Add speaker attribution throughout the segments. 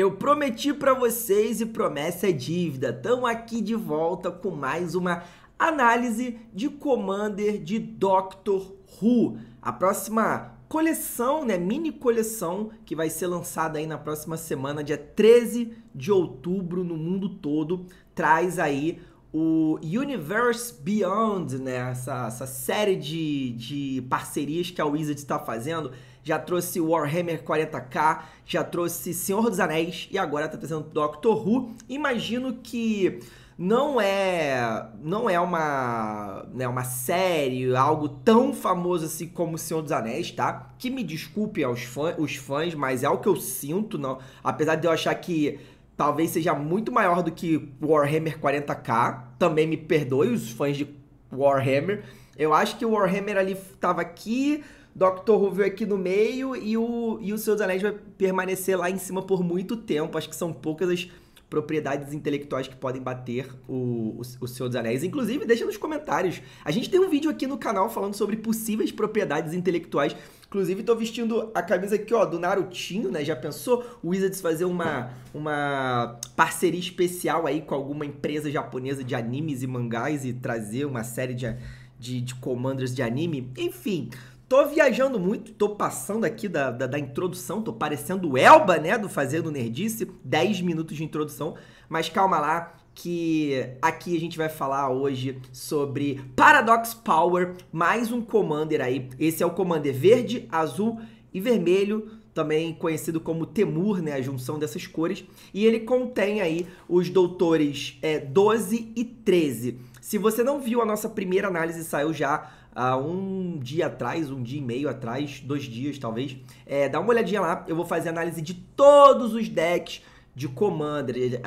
Speaker 1: Eu prometi para vocês e promessa é dívida. Estamos aqui de volta com mais uma análise de Commander de Doctor Who. A próxima coleção, né, mini coleção que vai ser lançada aí na próxima semana, dia 13 de outubro no mundo todo, traz aí o Universe Beyond, né, essa, essa série de, de parcerias que a Wizard está fazendo já trouxe Warhammer 40k, já trouxe Senhor dos Anéis e agora tá trazendo Doctor Who. Imagino que não é não é uma né, uma série algo tão famoso assim como Senhor dos Anéis tá que me desculpe aos fã, os fãs mas é o que eu sinto não apesar de eu achar que talvez seja muito maior do que Warhammer 40k também me perdoe os fãs de Warhammer eu acho que o Warhammer ali tava aqui Doctor Who veio aqui no meio e o, e o Senhor dos Anéis vai permanecer lá em cima por muito tempo. Acho que são poucas as propriedades intelectuais que podem bater o, o, o Senhor dos Anéis. Inclusive, deixa nos comentários. A gente tem um vídeo aqui no canal falando sobre possíveis propriedades intelectuais. Inclusive, tô vestindo a camisa aqui, ó, do Narutinho, né? Já pensou? O Wizards fazer uma, uma parceria especial aí com alguma empresa japonesa de animes e mangás e trazer uma série de, de, de commanders de anime? Enfim, Tô viajando muito, tô passando aqui da, da, da introdução, tô parecendo o Elba, né, do Fazendo Nerdice, 10 minutos de introdução, mas calma lá, que aqui a gente vai falar hoje sobre Paradox Power, mais um Commander aí. Esse é o Commander verde, azul e vermelho, também conhecido como Temur, né, a junção dessas cores, e ele contém aí os doutores é, 12 e 13. Se você não viu a nossa primeira análise, saiu já há um dia atrás, um dia e meio atrás, dois dias talvez. É, dá uma olhadinha lá, eu vou fazer análise de todos os decks de Commander,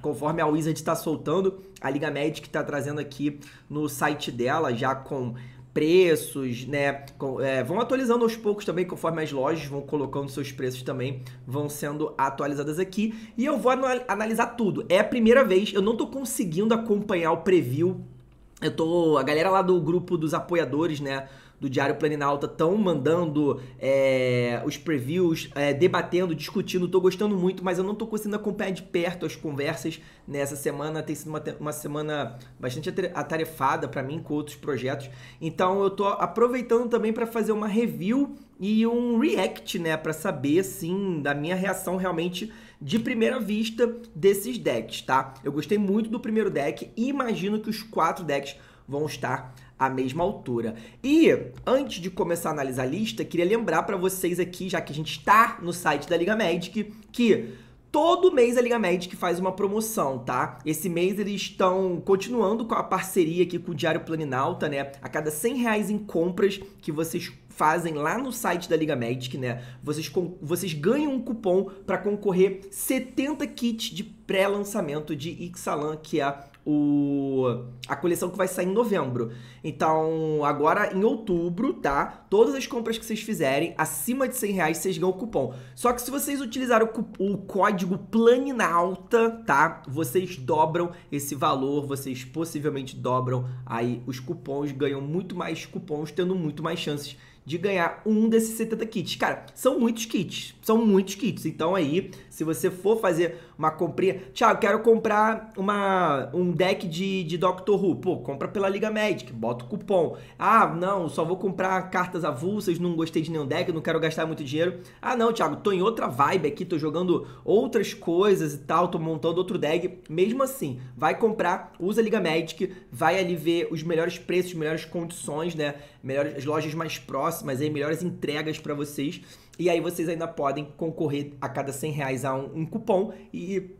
Speaker 1: conforme a Wizard está soltando, a Liga Magic está trazendo aqui no site dela, já com preços, né? Com, é, vão atualizando aos poucos também, conforme as lojas vão colocando seus preços também, vão sendo atualizadas aqui. E eu vou analisar tudo. É a primeira vez, eu não estou conseguindo acompanhar o preview eu tô. A galera lá do grupo dos apoiadores, né? do Diário Planinalta estão mandando é, os previews, é, debatendo, discutindo. Estou gostando muito, mas eu não estou conseguindo acompanhar de perto as conversas nessa semana. Tem sido uma, uma semana bastante atarefada para mim com outros projetos. Então eu estou aproveitando também para fazer uma review e um react, né, para saber assim da minha reação realmente de primeira vista desses decks, tá? Eu gostei muito do primeiro deck e imagino que os quatro decks vão estar à mesma altura. E antes de começar a analisar a lista, queria lembrar para vocês aqui, já que a gente está no site da Liga Magic, que Todo mês a Liga Magic faz uma promoção, tá? Esse mês eles estão continuando com a parceria aqui com o Diário Planinalta, né? A cada 100 reais em compras que vocês fazem lá no site da Liga Magic, né? Vocês, vocês ganham um cupom para concorrer 70 kits de pré-lançamento de Ixalan, que é o, a coleção que vai sair em novembro. Então, agora em outubro, tá? Todas as compras que vocês fizerem acima de 100 reais, vocês ganham o cupom. Só que se vocês utilizarem o, o código PLANINALTA, tá? Vocês dobram esse valor, vocês possivelmente dobram aí os cupons, ganham muito mais cupons, tendo muito mais chances de ganhar um desses 70 kits. Cara, são muitos kits, são muitos kits. Então aí, se você for fazer uma comprinha. Tiago, quero comprar uma, um deck de, de Doctor Who. Pô, compra pela Liga Magic, bota o cupom. Ah, não, só vou comprar cartas avulsas, não gostei de nenhum deck, não quero gastar muito dinheiro. Ah, não, Tiago, tô em outra vibe aqui, tô jogando outras coisas e tal, tô montando outro deck. Mesmo assim, vai comprar, usa a Liga Magic, vai ali ver os melhores preços, melhores condições, né? Melhores, as lojas mais próximas aí, melhores entregas para vocês. E aí vocês ainda podem concorrer a cada 100 reais a um, um cupom e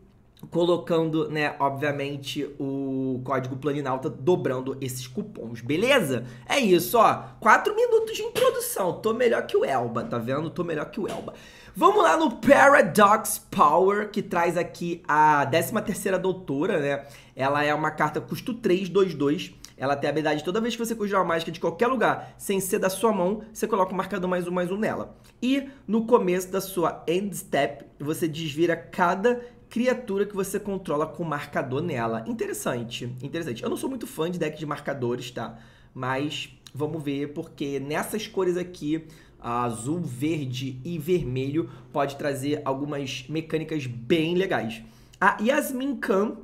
Speaker 1: colocando, né, obviamente, o código Planinalta, dobrando esses cupons, beleza? É isso, ó. Quatro minutos de introdução. Tô melhor que o Elba, tá vendo? Tô melhor que o Elba. Vamos lá no Paradox Power, que traz aqui a 13 terceira doutora, né? Ela é uma carta custo 3, 2, 2 ela tem a habilidade, toda vez que você conjurar uma mágica de qualquer lugar, sem ser da sua mão, você coloca o marcador mais um, mais um nela. E no começo da sua end step, você desvira cada criatura que você controla com marcador nela. Interessante, interessante. Eu não sou muito fã de deck de marcadores, tá? Mas vamos ver, porque nessas cores aqui, azul, verde e vermelho, pode trazer algumas mecânicas bem legais. A Yasmin Khan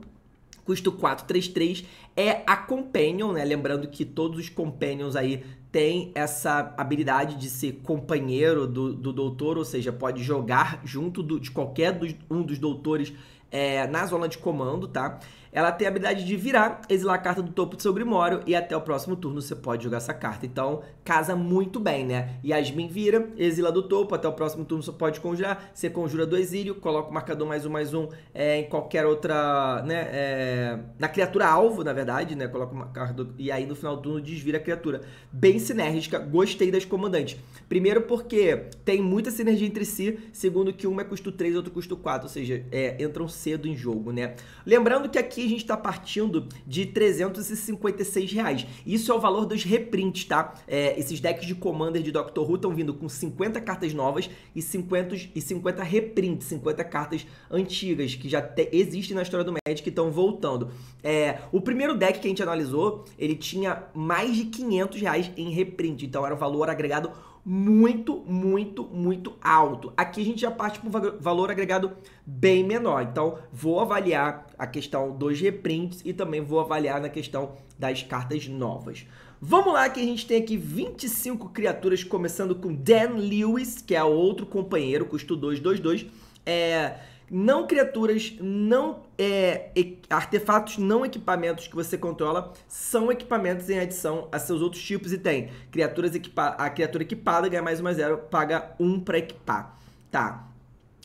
Speaker 1: custo 433, é a Companion, né? Lembrando que todos os Companions aí têm essa habilidade de ser companheiro do, do doutor, ou seja, pode jogar junto do, de qualquer dos, um dos doutores é, na zona de comando, tá? ela tem a habilidade de virar, exilar a carta do topo do seu Grimório e até o próximo turno você pode jogar essa carta. Então, casa muito bem, né? Yasmin vira, exila do topo, até o próximo turno você pode conjurar. Você conjura do exílio, coloca o marcador mais um, mais um é, em qualquer outra, né? É, na criatura alvo, na verdade, né? Coloca o marcador e aí no final do turno desvira a criatura. Bem sinérgica, gostei das comandantes. Primeiro porque tem muita sinergia entre si, segundo que uma é custo 3 outro custo 4, ou seja, é, entram cedo em jogo, né? Lembrando que aqui a gente está partindo de 356 reais. Isso é o valor dos reprints, tá? É, esses decks de Commander de Doctor Who estão vindo com 50 cartas novas e 50, e 50 reprints, 50 cartas antigas que já te, existem na história do Magic que estão voltando. É, o primeiro deck que a gente analisou, ele tinha mais de 500 reais em reprint, então era o valor agregado muito, muito, muito alto. Aqui a gente já parte para um valor agregado bem menor. Então, vou avaliar a questão dos reprints e também vou avaliar na questão das cartas novas. Vamos lá que a gente tem aqui 25 criaturas, começando com Dan Lewis, que é outro companheiro, custo 222. É não criaturas, não é, artefatos, não equipamentos que você controla são equipamentos em adição a seus outros tipos e tem criaturas equipa a criatura equipada ganha mais uma zero, paga um para equipar, tá?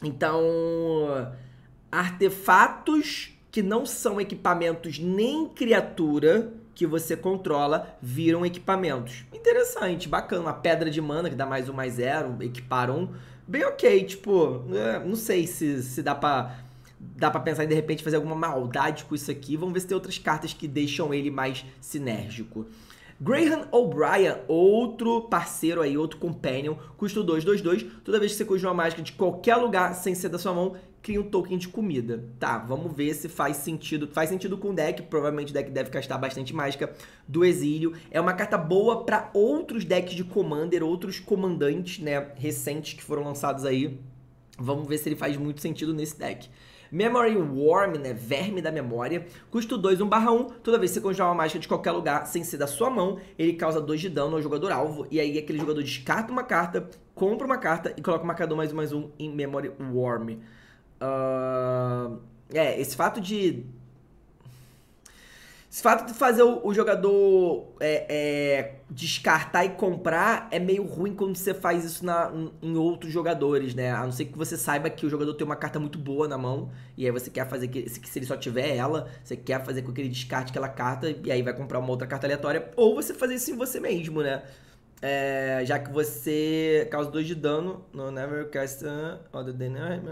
Speaker 1: Então artefatos que não são equipamentos nem criatura que você controla viram equipamentos. Interessante, bacana. Uma pedra de mana que dá mais um mais zero, equipar um bem ok, tipo, né, não sei se, se dá pra dá para pensar em de repente fazer alguma maldade com isso aqui. Vamos ver se tem outras cartas que deixam ele mais sinérgico. Graham O'Brien, outro parceiro aí, outro companion, custa 2, 2, 2. Toda vez que você conjura uma mágica de qualquer lugar sem ser da sua mão, cria um token de comida. Tá, vamos ver se faz sentido. Faz sentido com o deck, provavelmente o deck deve gastar bastante mágica do exílio. É uma carta boa para outros decks de Commander, outros comandantes, né, recentes que foram lançados aí. Vamos ver se ele faz muito sentido nesse deck. Memory Worm, né? Verme da memória. Custo 2, 1/1. Toda vez que você congelar uma mágica de qualquer lugar sem ser da sua mão, ele causa 2 de dano ao jogador alvo. E aí aquele jogador descarta uma carta, compra uma carta e coloca o marcador mais um mais um em Memory Worm. Uh, é, esse fato de. Esse fato de fazer o, o jogador é, é, descartar e comprar é meio ruim quando você faz isso na, em outros jogadores, né? A não ser que você saiba que o jogador tem uma carta muito boa na mão, e aí você quer fazer que, se ele só tiver ela, você quer fazer com que ele descarte aquela carta, e aí vai comprar uma outra carta aleatória, ou você fazer isso em você mesmo, né? É, já que você causa 2 de dano no uh, oh, Never Cast Other Than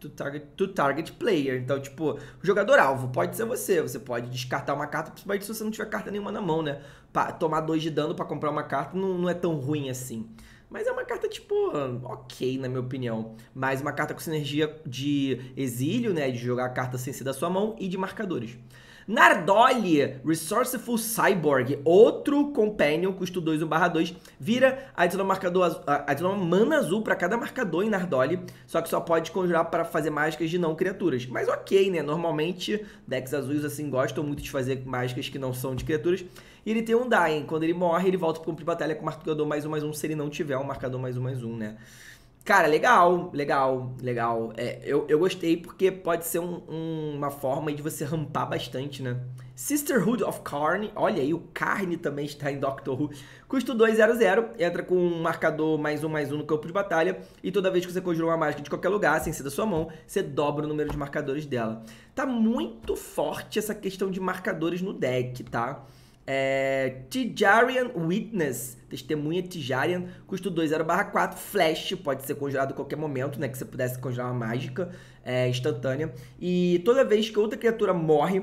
Speaker 1: to target, to target Player. Então, tipo, o jogador alvo pode ser você. Você pode descartar uma carta, principalmente se você não tiver carta nenhuma na mão, né? Pra tomar 2 de dano para comprar uma carta não, não é tão ruim assim. Mas é uma carta, tipo, ok, na minha opinião. Mas uma carta com sinergia de exílio, né? De jogar a carta sem ser da sua mão e de marcadores. Nardoli, Resourceful Cyborg, outro companion, custo 2, 1 barra 2, vira, adiciona, marcador, adiciona uma mana azul para cada marcador em Nardoli, só que só pode conjurar para fazer mágicas de não criaturas. Mas ok, né? Normalmente, decks azuis assim gostam muito de fazer mágicas que não são de criaturas. E ele tem um Dying, quando ele morre, ele volta para cumprir batalha com o marcador mais um, mais um, se ele não tiver um marcador mais um, mais um, né? Cara, legal, legal, legal. É, eu, eu gostei porque pode ser um, um, uma forma de você rampar bastante, né? Sisterhood of Carne, olha aí, o Carne também está em Doctor Who. Custo 200, entra com um marcador mais um mais um no campo de batalha. E toda vez que você conjura uma mágica de qualquer lugar, sem ser da sua mão, você dobra o número de marcadores dela. Tá muito forte essa questão de marcadores no deck, tá? É, Tijarian Witness, testemunha Tijarian, custo 2, 0 barra 4, flash, pode ser conjurado a qualquer momento, né? Que você pudesse conjurar uma mágica é, instantânea. E toda vez que outra criatura morre,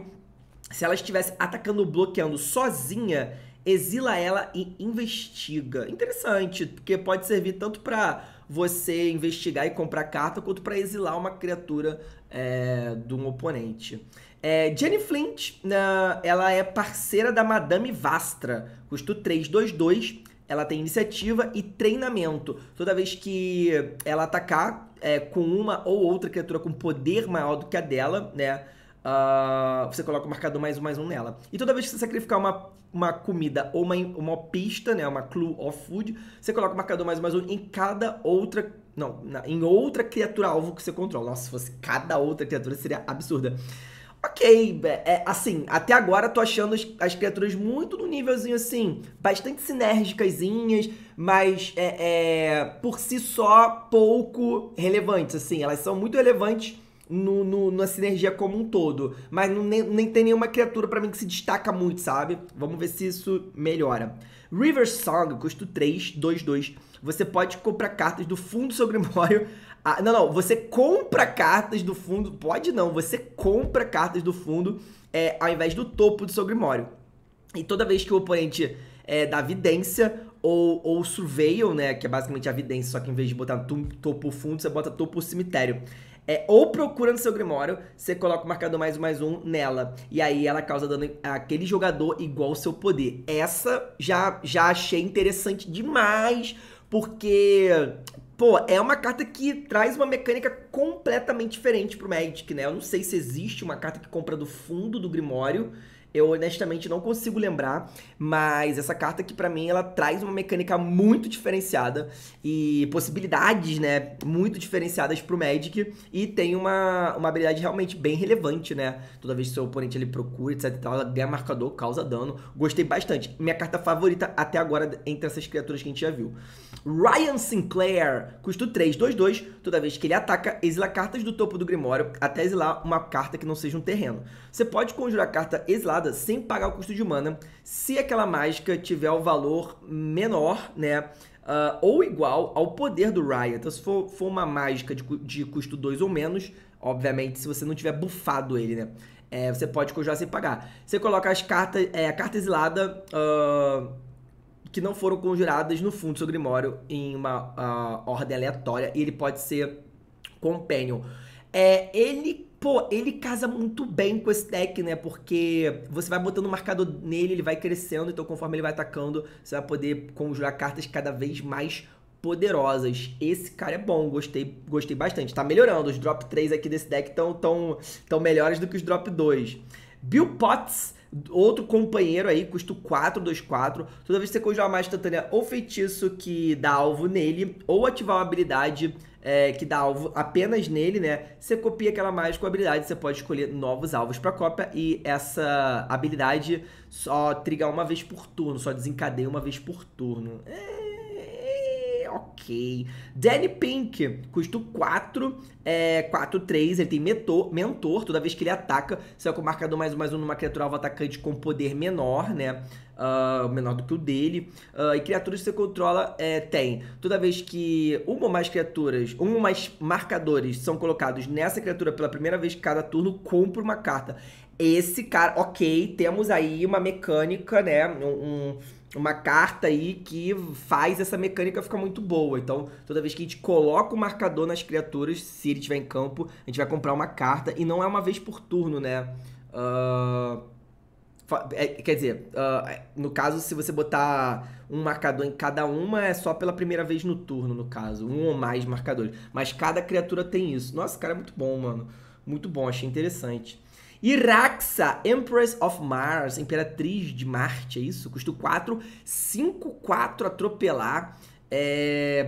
Speaker 1: se ela estivesse atacando ou bloqueando sozinha, exila ela e investiga. Interessante, porque pode servir tanto para você investigar e comprar carta, quanto para exilar uma criatura é, de um oponente. É, Jenny Flint, ela é parceira da Madame Vastra, custo 322. Ela tem iniciativa e treinamento. Toda vez que ela atacar é, com uma ou outra criatura com poder maior do que a dela, né? Uh, você coloca o marcador mais um mais um nela. E toda vez que você sacrificar uma, uma comida ou uma, uma pista, né, uma clue of food, você coloca o marcador mais um mais um em cada outra. Não, na, em outra criatura alvo que você controla. Nossa, se fosse cada outra criatura, seria absurda. Ok, é, é, assim, até agora tô achando as, as criaturas muito no nívelzinho assim, bastante sinérgicas, mas é, é, por si só pouco relevantes, assim. Elas são muito relevantes no, no na sinergia como um todo, mas não, nem, nem tem nenhuma criatura para mim que se destaca muito, sabe? Vamos ver se isso melhora. River Song, custo 3, 2, 2. Você pode comprar cartas do fundo do seu Grimório ah, não, não, você compra cartas do fundo. Pode não, você compra cartas do fundo é, ao invés do topo do seu Grimório. E toda vez que o oponente é, dá vidência ou, ou surveil, né? Que é basicamente a vidência, só que em vez de botar topo fundo, você bota topo cemitério. É, ou procura no seu Grimório, você coloca o marcador mais um mais um nela. E aí ela causa dano àquele jogador igual o seu poder. Essa já, já achei interessante demais, porque pô, é uma carta que traz uma mecânica completamente diferente pro Magic, né? Eu não sei se existe uma carta que compra do fundo do Grimório eu honestamente não consigo lembrar, mas essa carta aqui para mim ela traz uma mecânica muito diferenciada e possibilidades, né, muito diferenciadas pro Magic e tem uma, uma habilidade realmente bem relevante, né? Toda vez que seu oponente ele procura, etc, tal, ela ganha marcador, causa dano. Gostei bastante. Minha carta favorita até agora entre essas criaturas que a gente já viu. Ryan Sinclair, custo 3, 2, 2. Toda vez que ele ataca, exila cartas do topo do Grimório até exilar uma carta que não seja um terreno. Você pode conjurar a carta exilada usada sem pagar o custo de mana se aquela mágica tiver o valor menor, né? Uh, ou igual ao poder do Riot. Então, se for, for uma mágica de, de custo 2 ou menos, obviamente, se você não tiver bufado ele, né? É, você pode conjurar sem pagar. Você coloca as cartas, é, a carta exilada uh, que não foram conjuradas no fundo do seu Grimório em uma uh, ordem aleatória e ele pode ser Companion. É, ele Pô, ele casa muito bem com esse deck, né? Porque você vai botando o um marcador nele, ele vai crescendo, então conforme ele vai atacando, você vai poder conjurar cartas cada vez mais poderosas. Esse cara é bom, gostei, gostei bastante. Tá melhorando, os drop 3 aqui desse deck estão tão, tão melhores do que os drop 2. Bill Potts Outro companheiro aí, custo 4, 2, 4. Toda vez que você conjurar uma instantânea ou feitiço que dá alvo nele, ou ativar uma habilidade é, que dá alvo apenas nele, né? Você copia aquela mágica com habilidade, você pode escolher novos alvos para cópia e essa habilidade só trigar uma vez por turno, só desencadeia uma vez por turno. É ok. Danny Pink, custo 4, é, 4, 3. Ele tem mentor, mentor, toda vez que ele ataca, sai com o marcador mais um, mais um numa criatura alvo atacante com poder menor, né? Uh, menor do que o dele. Uh, e criaturas que você controla é, tem. Toda vez que uma ou mais criaturas, um ou mais marcadores são colocados nessa criatura pela primeira vez cada turno, compra uma carta. Esse cara, ok, temos aí uma mecânica, né? um, um uma carta aí que faz essa mecânica ficar muito boa. Então, toda vez que a gente coloca o marcador nas criaturas, se ele estiver em campo, a gente vai comprar uma carta e não é uma vez por turno, né? Uh, quer dizer, uh, no caso, se você botar um marcador em cada uma, é só pela primeira vez no turno, no caso. Um ou mais marcadores. Mas cada criatura tem isso. Nossa, cara, é muito bom, mano. Muito bom, achei interessante. Iraxa, Empress of Mars, Imperatriz de Marte, é isso? Custo 4, 5, 4 atropelar. É,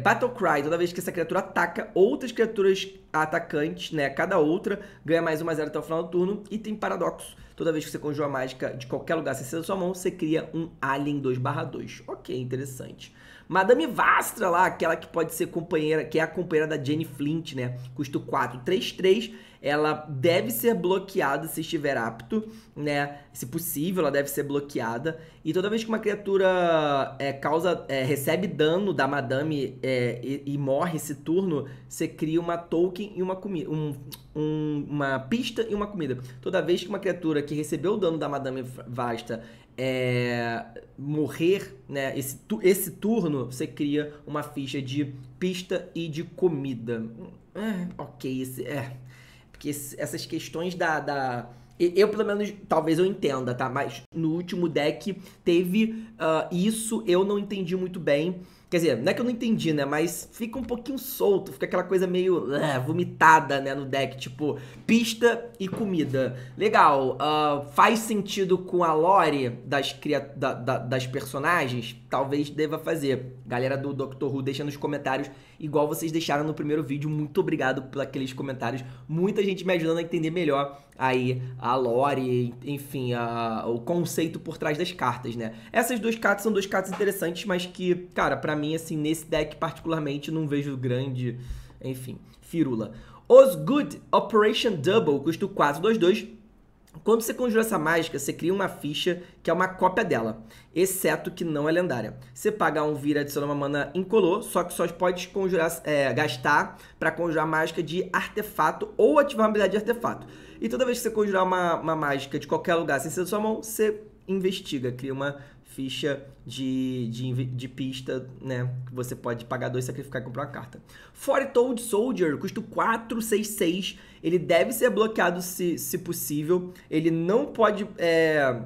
Speaker 1: toda vez que essa criatura ataca, outras criaturas atacantes, né? Cada outra ganha mais uma zero até o final do turno. E tem Paradoxo, toda vez que você conjura mágica de qualquer lugar, você da sua mão, você cria um Alien 2/2. Ok, interessante. Madame Vastra lá, aquela que pode ser companheira, que é a companheira da Jenny Flint, né? Custo 433. Ela deve ser bloqueada se estiver apto, né? Se possível, ela deve ser bloqueada. E toda vez que uma criatura é, causa, é, recebe dano da Madame é, e, e, morre esse turno, você cria uma token e uma comida. Um, um, uma pista e uma comida. Toda vez que uma criatura que recebeu o dano da Madame Vasta é, morrer, né? Esse, esse turno você cria uma ficha de pista e de comida. É, ok, esse, é. Porque esse, essas questões da, da. eu, pelo menos, talvez eu entenda, tá? Mas no último deck teve uh, isso, eu não entendi muito bem. Quer dizer, não é que eu não entendi, né? Mas fica um pouquinho solto, fica aquela coisa meio uh, vomitada, né? No deck, tipo, pista e comida. Legal, uh, faz sentido com a lore das, da, da, das personagens? Talvez deva fazer. Galera do Doctor Who, deixa nos comentários igual vocês deixaram no primeiro vídeo. Muito obrigado por aqueles comentários. Muita gente me ajudando a entender melhor aí a lore, enfim, a, o conceito por trás das cartas, né? Essas duas cartas são duas cartas interessantes, mas que, cara, para mim, assim, nesse deck particularmente, não vejo grande, enfim, firula. Osgood Operation Double, custo 2-2. Quando você conjura essa mágica, você cria uma ficha que é uma cópia dela, exceto que não é lendária. Você paga um vira adiciona uma mana incolor, só que só pode conjurar, é, gastar para conjurar mágica de artefato ou ativar uma habilidade de artefato. E toda vez que você conjurar uma, uma mágica de qualquer lugar sem ser da sua mão, você investiga, cria uma ficha de, de, de pista, né? Que você pode pagar dois, sacrificar e comprar uma carta. Toad Soldier, custo 6. Ele deve ser bloqueado se, se possível. Ele não pode é,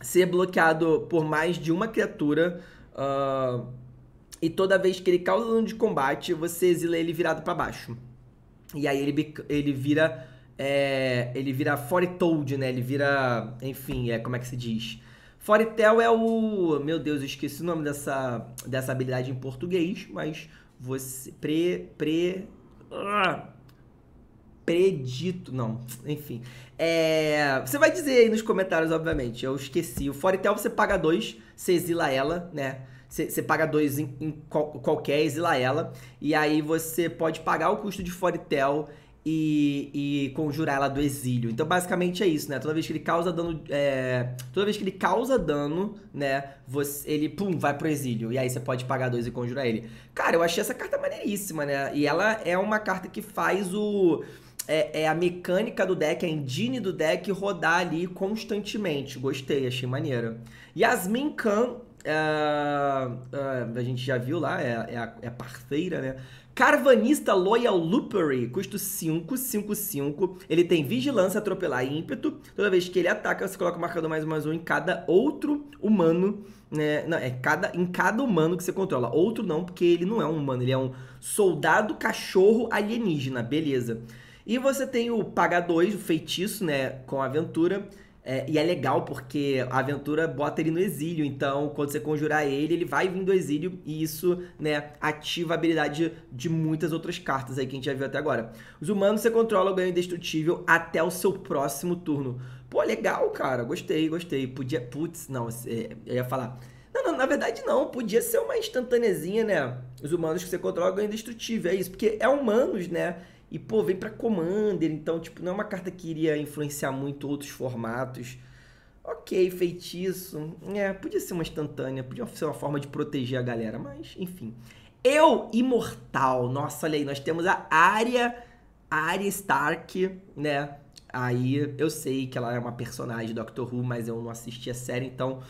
Speaker 1: ser bloqueado por mais de uma criatura. Uh, e toda vez que ele causa dano de combate, você exila ele virado para baixo. E aí ele, ele vira. É, ele vira Toad, né? Ele vira. Enfim, é como é que se diz? Foretel é o. Meu Deus, eu esqueci o nome dessa, dessa habilidade em português, mas você. Pre. Pre. Uh, predito. Não, enfim. É, você vai dizer aí nos comentários, obviamente. Eu esqueci. O Foretel você paga dois, você exila ela, né? Você, você paga dois em, em qual, qualquer, exila ela. E aí você pode pagar o custo de Foretel e, e conjurar ela do exílio. Então, basicamente é isso, né? Toda vez que ele causa dano, é... toda vez que ele causa dano, né? Você, ele pum, vai pro exílio e aí você pode pagar dois e conjurar ele. Cara, eu achei essa carta maneiríssima, né? E ela é uma carta que faz o é, é a mecânica do deck, a engine do deck rodar ali constantemente. Gostei, achei maneira. Yasmin Khan, uh, uh, a gente já viu lá, é, é, a, é a parceira, né? Carvanista Loyal Loopery, custo 5, 5, 5. Ele tem vigilância, atropelar e é ímpeto. Toda vez que ele ataca, você coloca o marcador mais mais um em cada outro humano. Né? Não, é cada, em cada humano que você controla. Outro não, porque ele não é um humano, ele é um soldado cachorro alienígena, beleza. E você tem o pagar 2, o feitiço, né? Com aventura. É, e é legal porque a aventura bota ele no exílio, então quando você conjurar ele, ele vai vir do exílio e isso, né, ativa a habilidade de muitas outras cartas aí que a gente já viu até agora. Os humanos você controla o ganho indestrutível até o seu próximo turno. Pô, legal, cara, gostei, gostei. Podia, putz, não, é, eu ia falar. Não, não, na verdade não, podia ser uma instantanezinha, né? Os humanos que você controla ganham indestrutível, é isso, porque é humanos, né? E, pô, vem para Commander, então, tipo, não é uma carta que iria influenciar muito outros formatos. Ok, feitiço. É, podia ser uma instantânea, podia ser uma forma de proteger a galera, mas, enfim. Eu, imortal. Nossa, olha aí, nós temos a área, a área Stark, né? Aí eu sei que ela é uma personagem do Doctor Who, mas eu não assisti a série, então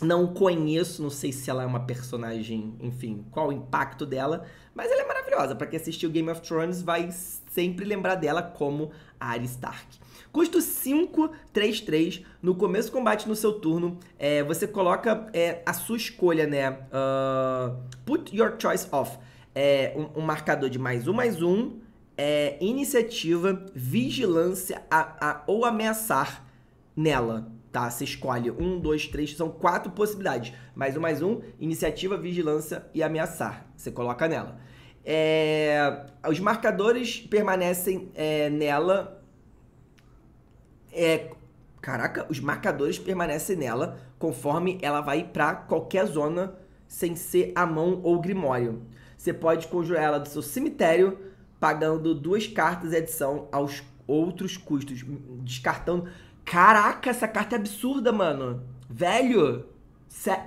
Speaker 1: não conheço, não sei se ela é uma personagem, enfim, qual o impacto dela, mas ela é maravilhosa maravilhosa. Para quem assistiu Game of Thrones, vai sempre lembrar dela como Arya Stark. Custo 5, 3, 3. No começo do combate, no seu turno, é, você coloca é, a sua escolha, né? Uh, put your choice off. É, um, um, marcador de mais um, mais um. É, iniciativa, vigilância a, a, ou ameaçar nela tá? Você escolhe um, dois, três, são quatro possibilidades. Mais um, mais um, iniciativa, vigilância e ameaçar. Você coloca nela. É, os marcadores permanecem é, nela. É, caraca, os marcadores permanecem nela conforme ela vai para qualquer zona sem ser a mão ou grimório. Você pode conjurar ela do seu cemitério pagando duas cartas de adição aos outros custos, descartando. Caraca, essa carta é absurda, mano. Velho,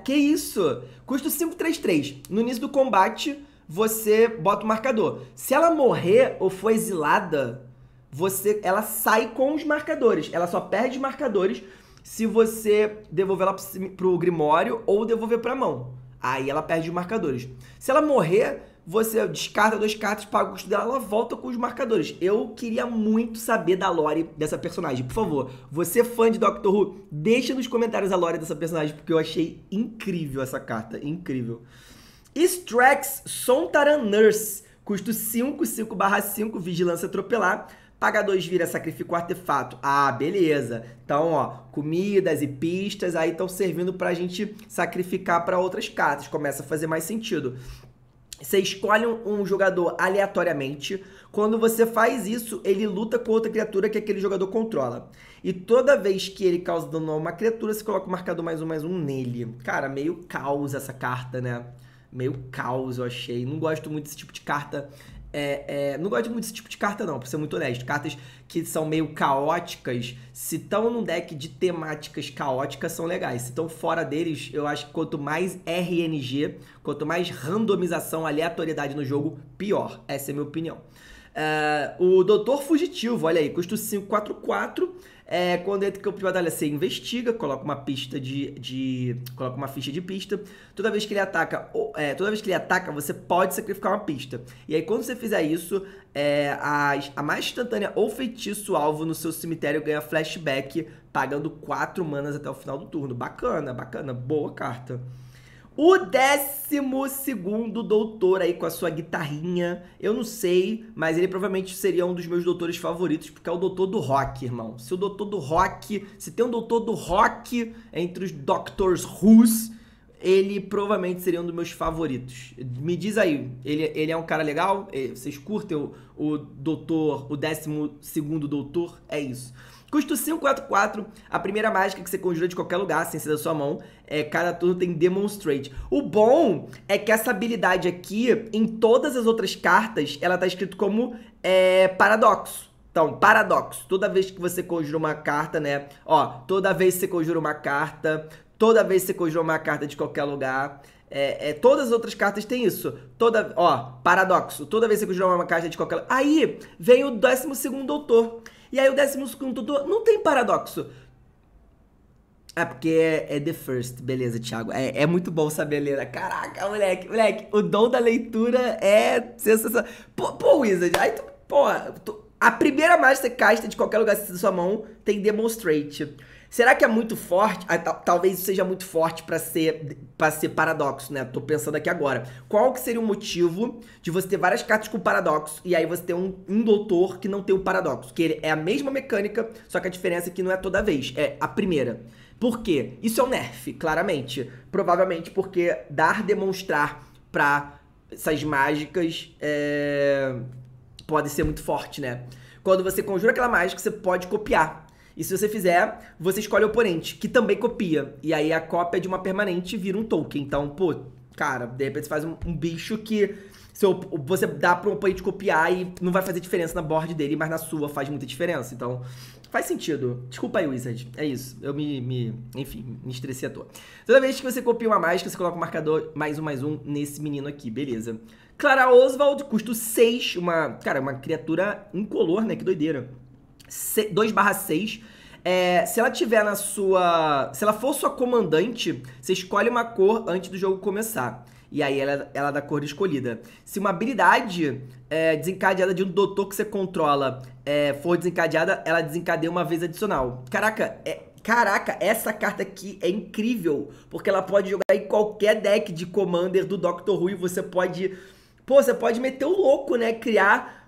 Speaker 1: que isso? Custo 533. No início do combate, você bota o marcador. Se ela morrer ou for exilada, você ela sai com os marcadores. Ela só perde os marcadores se você devolver ela pro Grimório ou devolver pra mão. Aí ela perde os marcadores. Se ela morrer, você descarta duas cartas, paga o custo dela, ela volta com os marcadores. Eu queria muito saber da lore dessa personagem. Por favor, você fã de Doctor Who, deixa nos comentários a lore dessa personagem, porque eu achei incrível essa carta. Incrível. Strax Sontaran Nurse, custo 5, 5 barra 5, vigilância atropelar. Paga 2 vira, sacrifica o artefato. Ah, beleza. Então, ó, comidas e pistas aí estão servindo pra gente sacrificar para outras cartas. Começa a fazer mais sentido. Você escolhe um, um, jogador aleatoriamente. Quando você faz isso, ele luta com outra criatura que aquele jogador controla. E toda vez que ele causa dano a uma criatura, você coloca o marcador mais um mais um nele. Cara, meio caos essa carta, né? meio caos, eu achei. Não gosto muito desse tipo de carta. É, é, não gosto muito desse tipo de carta, não, pra ser muito honesto. Cartas que são meio caóticas, se estão num deck de temáticas caóticas, são legais. Se estão fora deles, eu acho que quanto mais RNG, quanto mais randomização, aleatoriedade no jogo, pior. Essa é a minha opinião. É, o Doutor Fugitivo, olha aí, custo 544. É, quando entra em campo de batalha, você investiga, coloca uma pista de, de coloca uma ficha de pista. Toda vez que ele ataca, é, toda vez que ele ataca, você pode sacrificar uma pista. E aí quando você fizer isso, é, a, a mais instantânea ou feitiço alvo no seu cemitério ganha flashback, pagando 4 manas até o final do turno. Bacana, bacana, boa carta. O décimo segundo doutor aí com a sua guitarrinha, eu não sei, mas ele provavelmente seria um dos meus doutores favoritos, porque é o doutor do rock, irmão. Se o doutor do rock, se tem um doutor do rock entre os Doctors Who's, ele provavelmente seria um dos meus favoritos. Me diz aí, ele, ele é um cara legal? É, vocês curtem o, o doutor, o décimo segundo doutor? É isso. Custo 4. a primeira mágica que você conjura de qualquer lugar, sem assim, ser da sua mão. É, cada turno tem Demonstrate. O bom é que essa habilidade aqui, em todas as outras cartas, ela tá escrito como é, paradoxo. Então, paradoxo. Toda vez que você conjura uma carta, né? Ó, toda vez que você conjura uma carta, toda vez que você conjura uma carta de qualquer lugar, é, é, todas as outras cartas têm isso. Toda, ó, paradoxo. Toda vez que você conjurar uma carta de qualquer. Aí vem o 12 doutor. E aí o 12 doutor não tem paradoxo. É porque é, é The First, beleza, Thiago. É, é muito bom saber ler. Né? Caraca, moleque, moleque, o dom da leitura é sensacional. Pô, pô Wizard, aí tu, pô, tu, a primeira Master Casta de qualquer lugar da assim sua mão tem Demonstrate. Será que é muito forte? Ah, talvez seja muito forte para ser para ser paradoxo, né? Tô pensando aqui agora. Qual que seria o motivo de você ter várias cartas com paradoxo e aí você ter um, um doutor que não tem o paradoxo? Que ele é a mesma mecânica, só que a diferença é que não é toda vez, é a primeira. Por quê? Isso é um nerf, claramente. Provavelmente porque dar demonstrar para essas mágicas é... pode ser muito forte, né? Quando você conjura aquela mágica, você pode copiar e se você fizer, você escolhe o oponente, que também copia. E aí a cópia de uma permanente vira um token. Então, pô, cara, de repente você faz um, um bicho que seu, você dá para um oponente copiar e não vai fazer diferença na board dele, mas na sua faz muita diferença. Então, faz sentido. Desculpa aí, Wizard. É isso. Eu me, me enfim, me estressei à toa. Toda vez que você copia uma mágica, você coloca o um marcador mais um, mais um nesse menino aqui. Beleza. Clara Oswald, custo 6. Uma, cara, uma criatura incolor, né? Que doideira. 2/6. É, se ela tiver na sua. Se ela for sua comandante, você escolhe uma cor antes do jogo começar. E aí ela, ela é da cor escolhida. Se uma habilidade é, desencadeada de um doutor que você controla é, for desencadeada, ela desencadeia uma vez adicional. Caraca, é, Caraca, essa carta aqui é incrível, porque ela pode jogar em qualquer deck de Commander do Doctor Who e você pode... Pô, você pode meter o louco, né? Criar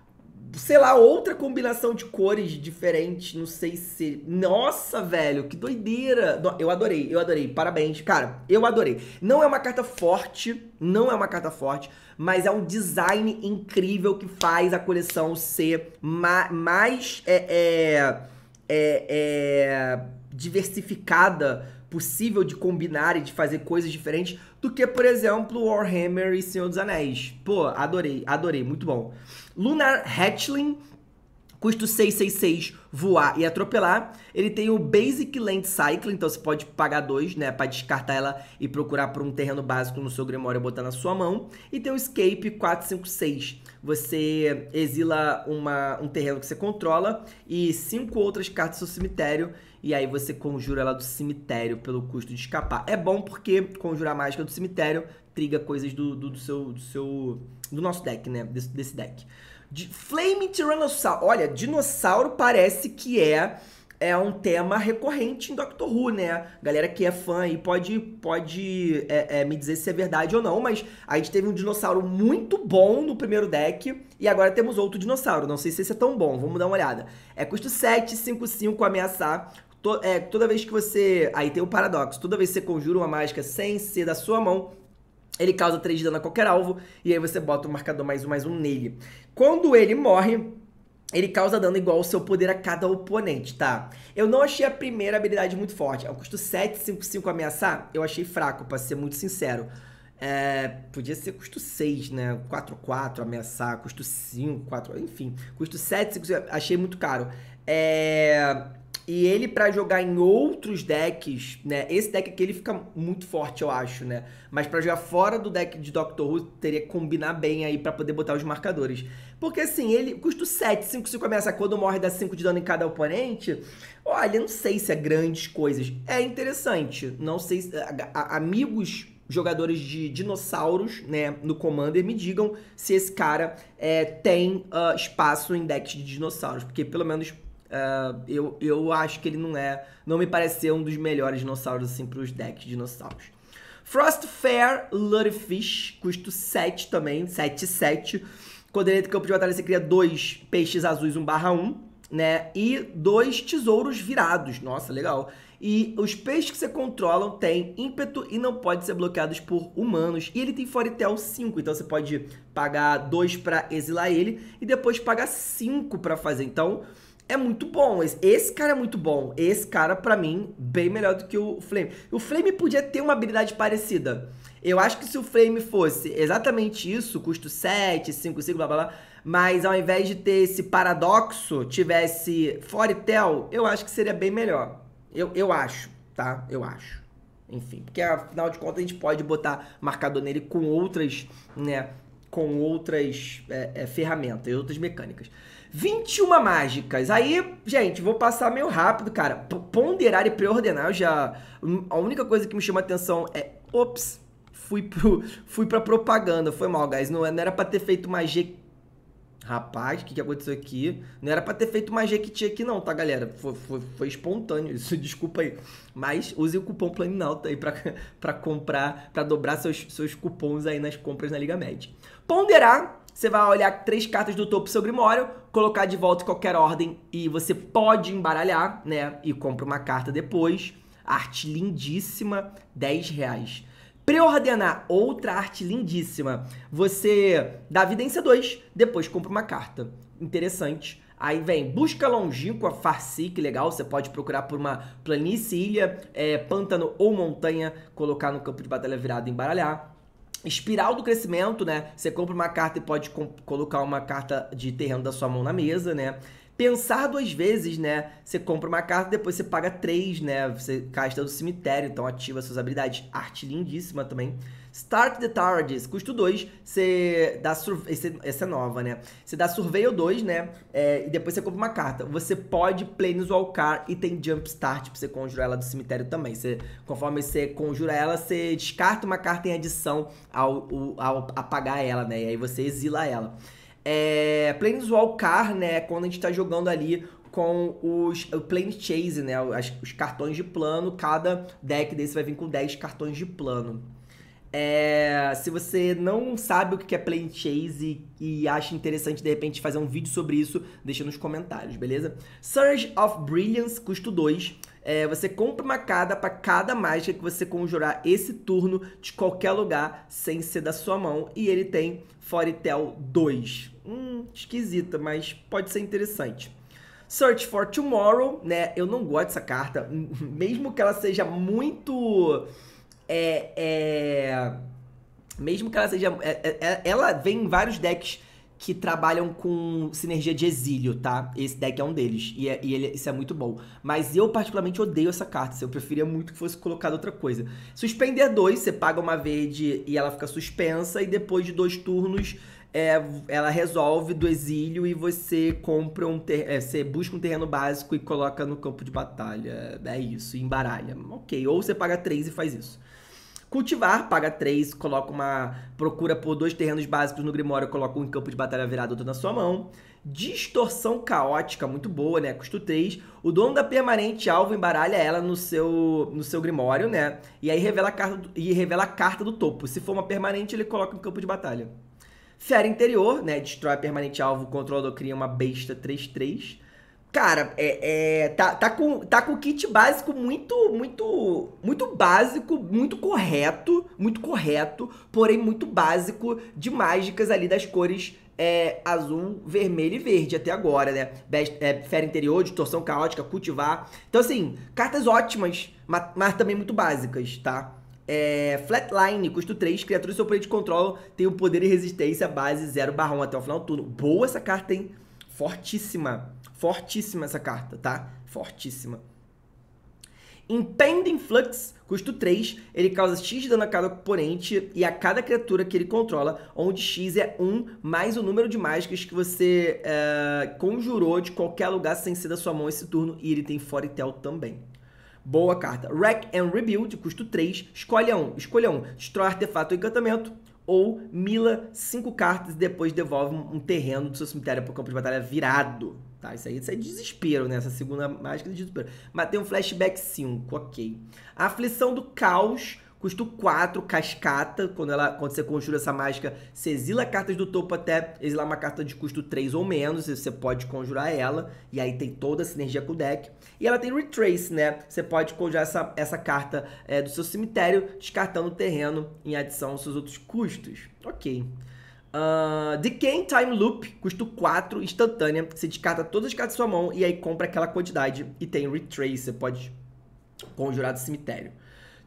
Speaker 1: sei lá, outra combinação de cores diferente, não sei se. Nossa, velho, que doideira! Eu adorei, eu adorei, parabéns. Cara, eu adorei. Não é uma carta forte, não é uma carta forte, mas é um design incrível que faz a coleção ser ma mais é, é, é, é diversificada possível de combinar e de fazer coisas diferentes do que, por exemplo, Warhammer e Senhor dos Anéis. Pô, adorei, adorei, muito bom. Lunar Hatchling, custo 666, voar e atropelar. Ele tem o Basic Land Cycle, então você pode pagar dois, né, para descartar ela e procurar por um terreno básico no seu Grimório botar na sua mão. E tem o Escape 456. Você exila uma, um terreno que você controla e cinco outras cartas do seu cemitério e aí você conjura ela do cemitério pelo custo de escapar. É bom porque conjurar a mágica do cemitério triga coisas do, do, do seu. do seu. do nosso deck, né? Desse, desse deck. De Flame Tyrannosaurus. Olha, dinossauro parece que é é um tema recorrente em Doctor Who, né? Galera que é fã aí pode, pode é, é, me dizer se é verdade ou não, mas a gente teve um dinossauro muito bom no primeiro deck e agora temos outro dinossauro. Não sei se esse é tão bom, vamos dar uma olhada. É custo 7, 5, 5, ameaçar to, é, toda vez que você. Aí tem o um paradoxo. Toda vez que você conjura uma mágica sem ser da sua mão, ele causa 3 de dano a qualquer alvo. E aí você bota o marcador mais um mais um nele. Quando ele morre, ele causa dano igual ao seu poder a cada oponente, tá? Eu não achei a primeira habilidade muito forte. Ao é custo 5 ameaçar, eu achei fraco, pra ser muito sincero. É, podia ser custo 6, né? 4, 4, ameaçar, custo 5, 4, enfim. Custo 7, 5, 5, achei muito caro. É, e ele, para jogar em outros decks, né? Esse deck aqui ele fica muito forte, eu acho, né? Mas para jogar fora do deck de Doctor Who, teria que combinar bem aí para poder botar os marcadores. Porque assim, ele custa 7, 5, 5 ameaça quando morre, dá 5 de dano em cada oponente. Olha, não sei se é grandes coisas. É interessante. Não sei se. A, a, amigos jogadores de dinossauros, né, no Commander, me digam se esse cara é, tem uh, espaço em decks de dinossauros. Porque pelo menos ah, eu, eu acho que ele não é. Não me parece ser um dos melhores dinossauros assim para os decks de dinossauros. Frostfair Lurifish, custo 7 também, 7, 7. Quando ele entra em campo de batalha, você cria dois peixes azuis 1 barra 1, né? E dois tesouros virados. Nossa, legal. E os peixes que você controla têm ímpeto e não podem ser bloqueados por humanos. E ele tem Foretel 5, então você pode pagar 2 para exilar ele e depois pagar 5 para fazer. Então, é muito bom. Esse, esse, cara é muito bom. Esse cara, para mim, bem melhor do que o Flame. O Flame podia ter uma habilidade parecida. Eu acho que se o Flame fosse exatamente isso, custo 7, 5, 5, blá blá blá, mas ao invés de ter esse paradoxo, tivesse Foritel, eu acho que seria bem melhor. Eu, eu acho, tá? Eu acho. Enfim, porque afinal de contas a gente pode botar marcador nele com outras, né? Com outras é, é, ferramentas, outras mecânicas. 21 mágicas. Aí, gente, vou passar meio rápido, cara. P ponderar e preordenar, já. Hum, a única coisa que me chama atenção é. Ops, fui, pro, fui pra propaganda. Foi mal, guys. Não, é, não era pra ter feito uma G. Rapaz, o que, que aconteceu aqui? Não era pra ter feito uma Jequiti aqui, não, tá, galera? Foi, foi, foi, espontâneo isso, desculpa aí. Mas use o cupom Planinalta aí pra, pra comprar, pra dobrar seus, seus cupons aí nas compras na Liga Média. Ponderar você vai olhar três cartas do topo do seu Grimório, colocar de volta em qualquer ordem e você pode embaralhar, né? E compra uma carta depois. Arte lindíssima, 10 reais. Preordenar, outra arte lindíssima. Você dá vidência 2, depois compra uma carta. Interessante. Aí vem Busca Longínqua, Farsi, que legal. Você pode procurar por uma planície, ilha, é, pântano ou montanha, colocar no campo de batalha virado e embaralhar espiral do crescimento, né? Você compra uma carta e pode colocar uma carta de terreno da sua mão na mesa, né? Pensar duas vezes, né? Você compra uma carta, depois você paga três, né? Você casta do cemitério, então ativa suas habilidades. Arte lindíssima também. Start the Tardies, custo 2, você dá esse, essa é nova, né? Você dá Surveil 2, né? É, e depois você compra uma carta. Você pode Planeswalkar e tem Jump Start pra você conjurar ela do cemitério também. Você, conforme você conjura ela, você descarta uma carta em adição ao, ao, ao apagar ela, né? E aí você exila ela. É, Planeswalkar, né? Quando a gente tá jogando ali com os o Plane Chase, né? As, os cartões de plano. Cada deck desse vai vir com 10 cartões de plano. É, se você não sabe o que é plain chase e, e, acha interessante de repente fazer um vídeo sobre isso, deixa nos comentários, beleza? Surge of Brilliance, custo 2. É, você compra uma cada para cada mágica que você conjurar esse turno de qualquer lugar sem ser da sua mão. E ele tem Foretel 2. Hum, esquisita, mas pode ser interessante. Search for Tomorrow, né? Eu não gosto dessa carta, mesmo que ela seja muito é, é, mesmo que ela seja. É, é, é, ela vem em vários decks que trabalham com sinergia de exílio, tá? Esse deck é um deles. E, é, e ele, isso é muito bom. Mas eu, particularmente, odeio essa carta. Eu preferia muito que fosse colocada outra coisa. Suspender dois, você paga uma verde e ela fica suspensa. E depois de dois turnos, é, ela resolve do exílio e você compra um ter é, você busca um terreno básico e coloca no campo de batalha. É isso, embaralha. Ok. Ou você paga três e faz isso cultivar, paga 3, coloca uma procura por dois terrenos básicos no Grimório, coloca um campo de batalha virado outro na sua mão. Distorção caótica, muito boa, né? Custo 3. O dono da permanente alvo embaralha ela no seu no seu Grimório, né? E aí revela a carta do, e revela a carta do topo. Se for uma permanente, ele coloca em campo de batalha. Fera interior, né? Destrói a permanente alvo, o controlador cria uma besta 3-3. Cara, é, é, tá, tá, com, tá com kit básico muito, muito, muito básico, muito correto, muito correto, porém muito básico de mágicas ali das cores é, azul, vermelho e verde até agora, né? Best, é, fera interior, distorção caótica, cultivar. Então, assim, cartas ótimas, mas, mas também muito básicas, tá? É, flatline, custo 3, criatura do seu poder de controle tem o poder e resistência base 0 barrão até o final do turno. Boa essa carta, hein? Fortíssima. Fortíssima essa carta, tá? Fortíssima. Impending Flux, custo 3, ele causa X de dano a cada oponente e a cada criatura que ele controla, onde X é 1 mais o número de mágicas que você é, conjurou de qualquer lugar sem ser da sua mão esse turno, e ele tem Foretel também. Boa carta. Wreck and Rebuild, custo 3, escolha um. Escolha um, destrói artefato ou encantamento, ou mila 5 cartas e depois devolve um terreno do seu cemitério para o campo de batalha virado. Tá, isso aí, isso aí é desespero, né? Essa segunda mágica é de desespero. Mas tem um flashback 5, ok. A aflição do caos, custo 4, cascata. Quando, ela, quando você conjura essa mágica, você exila cartas do topo até exilar uma carta de custo 3 ou menos. E você pode conjurar ela. E aí tem toda a sinergia com o deck. E ela tem retrace, né? Você pode conjurar essa, essa carta é, do seu cemitério, descartando o terreno em adição aos seus outros custos. Ok. Uh, ah, Decay Time Loop, custo 4, instantânea. Você descarta todas as cartas da sua mão e aí compra aquela quantidade. E tem Retrace, você pode conjurar do cemitério.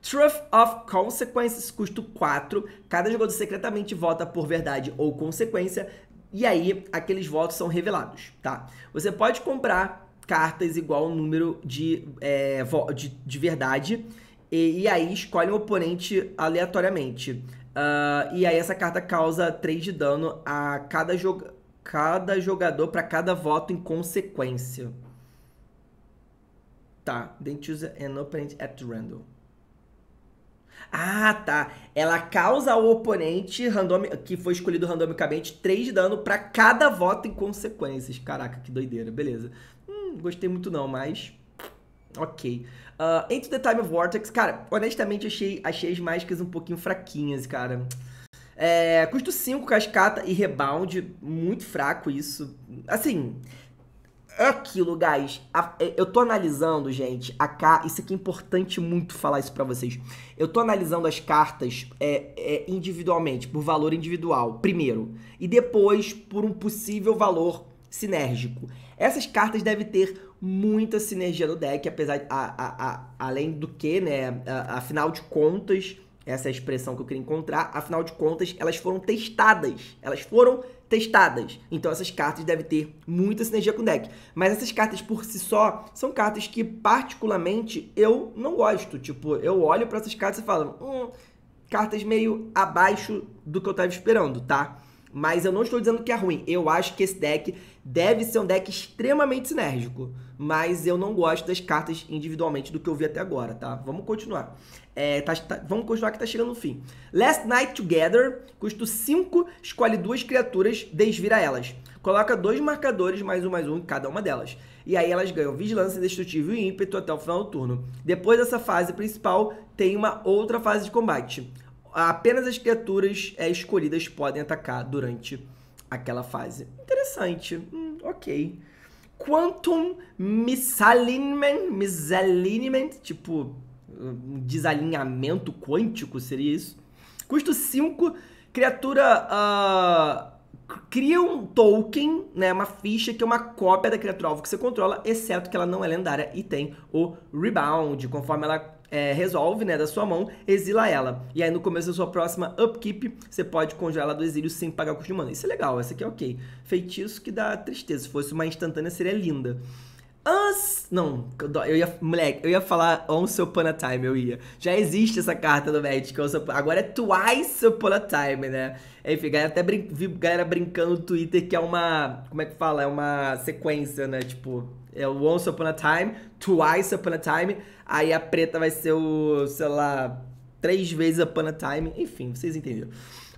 Speaker 1: Truth of Consequences, custo 4. Cada jogador secretamente vota por verdade ou consequência. E aí, aqueles votos são revelados, tá? Você pode comprar cartas igual ao número de, é, de, de verdade. E, e aí, escolhe um oponente aleatoriamente. Uh, e aí essa carta causa 3 de dano a cada, jo cada jogador para cada voto em consequência. Tá. Then choose an opponent at random. Ah, tá. Ela causa ao oponente random, que foi escolhido randomicamente 3 de dano para cada voto em consequências. Caraca, que doideira. Beleza. Hum, gostei muito não, mas... Ok. Uh, Into the Time of Vortex, cara, honestamente achei, achei as mágicas um pouquinho fraquinhas, cara. É, custo 5, cascata e rebound, muito fraco isso. Assim, é aquilo, guys. A, é, eu tô analisando, gente, a ca... isso aqui é importante muito falar isso para vocês. Eu tô analisando as cartas é, é, individualmente, por valor individual, primeiro. E depois por um possível valor sinérgico. Essas cartas devem ter muita sinergia no deck, apesar a, a, a, além do que, né? afinal de contas, essa é a expressão que eu queria encontrar. Afinal de contas, elas foram testadas. Elas foram testadas. Então essas cartas devem ter muita sinergia com o deck. Mas essas cartas por si só são cartas que particularmente eu não gosto. Tipo, eu olho para essas cartas e falo, hum, cartas meio abaixo do que eu estava esperando, tá? Mas eu não estou dizendo que é ruim. Eu acho que esse deck deve ser um deck extremamente sinérgico mas eu não gosto das cartas individualmente do que eu vi até agora, tá? Vamos continuar. É, tá, tá, vamos continuar que tá chegando no fim. Last Night Together, custo 5, escolhe duas criaturas, desvira elas. Coloca dois marcadores, mais um, mais um, em cada uma delas. E aí elas ganham Vigilância, Indestrutível e Ímpeto até o final do turno. Depois dessa fase principal, tem uma outra fase de combate. Apenas as criaturas é, escolhidas podem atacar durante aquela fase. Interessante. Hum, ok quantum misalignment, misalignment, tipo um desalinhamento quântico seria isso. Custo 5, criatura uh, cria um token, né, uma ficha que é uma cópia da criatura alvo que você controla, exceto que ela não é lendária e tem o rebound, conforme ela é, resolve, né, da sua mão, exila ela. E aí no começo da sua próxima upkeep, você pode congelar ela do exílio sem pagar custo de mana. Isso é legal, essa aqui é ok. Feitiço que dá tristeza. Se fosse uma instantânea, seria linda. Us. Não, eu ia. Moleque, eu ia falar Once Upon a Time, eu ia. Já existe essa carta do Magic. agora é Twice Upon a Time, né? Enfim, galera, até brin vi galera brincando no Twitter que é uma. Como é que fala? É uma sequência, né? Tipo. É o Once Upon a Time, Twice Upon a Time. Aí a preta vai ser o. sei lá. Três vezes Upon a Time. Enfim, vocês entenderam.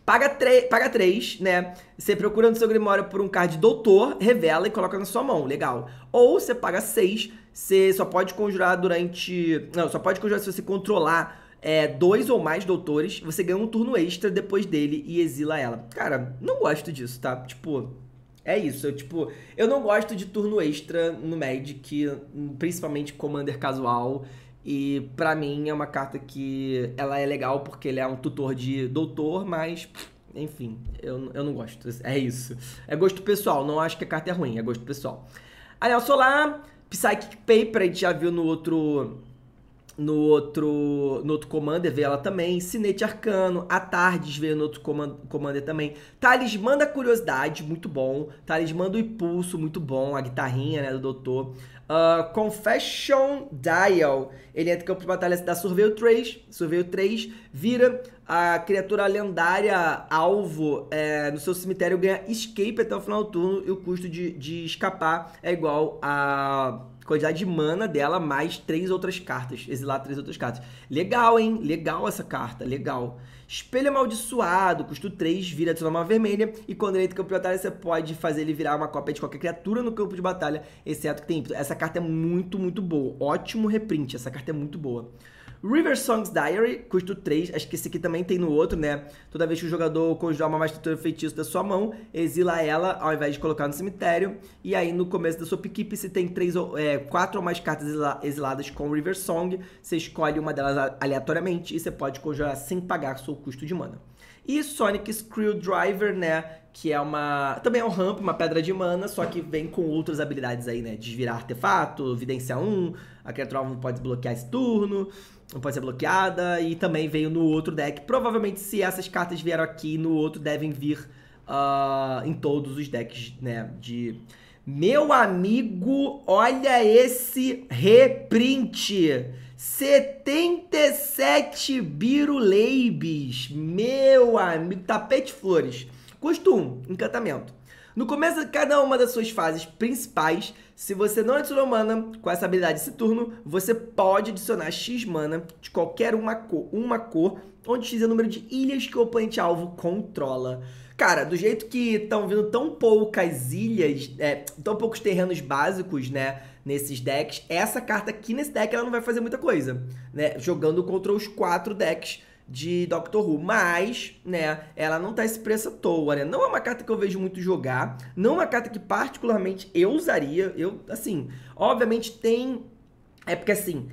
Speaker 1: Paga, tre paga três, né? Você procura no seu Grimório por um card doutor, revela e coloca na sua mão, legal. Ou você paga seis, você só pode conjurar durante. Não, só pode conjurar se você controlar é, dois ou mais doutores. Você ganha um turno extra depois dele e exila ela. Cara, não gosto disso, tá? Tipo. É isso, eu tipo, eu não gosto de turno extra no Magic, principalmente Commander casual. E para mim é uma carta que ela é legal porque ele é um tutor de doutor, mas enfim, eu, eu não gosto. É isso. É gosto pessoal, não acho que a carta é ruim, é gosto pessoal. Anel Solar, Psychic Paper, a gente já viu no outro no outro no outro Commander veio ela também, Cinete Arcano, a Tardes veio no outro Commander também, Talismã da Curiosidade, muito bom, Talismã do Impulso, muito bom, a guitarrinha né, do Doutor, Uh, Confession Dial. Ele entra é em campo de batalha da Surveil 3. Surveil 3 vira a criatura lendária alvo é, no seu cemitério ganha escape até o final do turno e o custo de, de escapar é igual a quantidade de mana dela mais três outras cartas, exilar três outras cartas. Legal, hein? Legal essa carta, legal. Espelho amaldiçoado, custo 3, vira de uma vermelha. E quando ele entra em campo de batalha, você pode fazer ele virar uma cópia de qualquer criatura no campo de batalha, exceto que tem ímpeto. Essa carta é muito, muito boa. Ótimo reprint, essa carta é muito boa. River Songs Diary, custo 3, acho que esse aqui também tem no outro, né? Toda vez que o jogador conjurar uma magistratura feitiço da sua mão, exila ela ao invés de colocar no cemitério. E aí no começo da sua equipe, se tem três, é, quatro ou mais cartas exiladas com River Song, você escolhe uma delas aleatoriamente e você pode conjurar sem pagar seu custo de mana. E Sonic Screwdriver, né? Que é uma. Também é um ramp, uma pedra de mana, só que vem com outras habilidades aí, né? Desvirar artefato, evidência 1, a criatura não pode desbloquear esse turno, não pode ser bloqueada. E também veio no outro deck. Provavelmente, se essas cartas vieram aqui, no outro devem vir uh, em todos os decks, né? De. Meu amigo, olha esse reprint! 77 biruleibes. Meu amigo, tapete flores. Custo 1, encantamento. No começo de cada uma das suas fases principais, se você não adicionou mana com essa habilidade esse turno, você pode adicionar X mana de qualquer uma cor, uma cor onde X é o número de ilhas que o oponente alvo controla. Cara, do jeito que estão vindo tão poucas ilhas, é, tão poucos terrenos básicos, né? nesses decks. Essa carta aqui nesse deck ela não vai fazer muita coisa, né? Jogando contra os quatro decks de Doctor Who, mas, né, ela não tá esse preço à toa, né? Não é uma carta que eu vejo muito jogar, não é uma carta que particularmente eu usaria, eu, assim, obviamente tem... É porque, assim,